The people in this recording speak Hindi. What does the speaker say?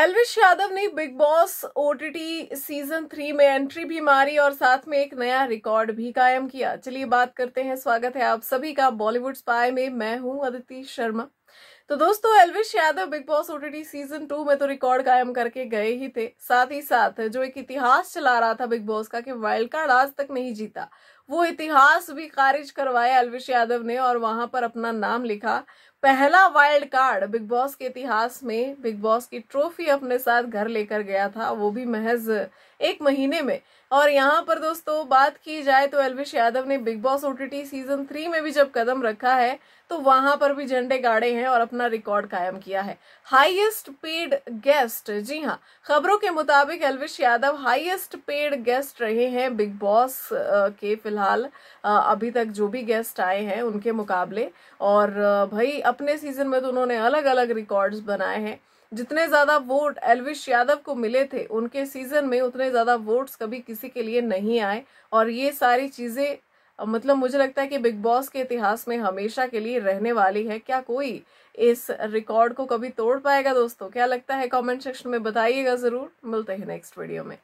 एलविश यादव ने Bigg Boss OTT season three में एंट्री भी मारी और साथ में एक नया रिकॉर्ड भी कायम किया चलिए बात करते हैं स्वागत है आप सभी का बॉलीवुड स्पाई में मैं हूं अदिति शर्मा तो दोस्तों Elvish Yadav Bigg Boss OTT season two में तो रिकॉर्ड कायम करके गए ही थे साथ ही साथ जो एक इतिहास चला रहा था बिग बॉस का कि वाइल्ड कार्ड आज तक नहीं जीता वो इतिहास भी खारिज करवाया अलविश यादव ने और वहां पर अपना नाम लिखा पहला वाइल्ड कार्ड बिग बॉस के इतिहास में बिग बॉस की ट्रॉफी अपने साथ घर लेकर गया था वो भी महज एक महीने में और यहाँ पर दोस्तों बात की जाए तो एलविश यादव ने Bigg Boss OTT season three में भी जब कदम रखा है तो वहां पर भी झंडे गाड़े हैं और अपना अपना रिकॉर्ड कायम किया है हाईएस्ट पेड गेस्ट जी हाँ खबरों के मुताबिक Elvish Yadav highest paid guest रहे हैं बिग बॉस के फिलहाल अभी तक जो भी गेस्ट आए हैं उनके मुकाबले और भाई अपने सीजन में तो उन्होंने अलग अलग रिकॉर्ड्स बनाए हैं जितने ज़्यादा वोट एलविश यादव को मिले थे उनके सीजन में उतने ज़्यादा वोट्स कभी किसी के लिए नहीं आए और ये सारी चीज़ें मतलब मुझे लगता है कि बिग बॉस के इतिहास में हमेशा के लिए रहने वाली है क्या कोई इस रिकॉर्ड को कभी तोड़ पाएगा दोस्तों क्या लगता है कमेंट सेक्शन में बताइएगा ज़रूर मिलते हैं नेक्स्ट वीडियो में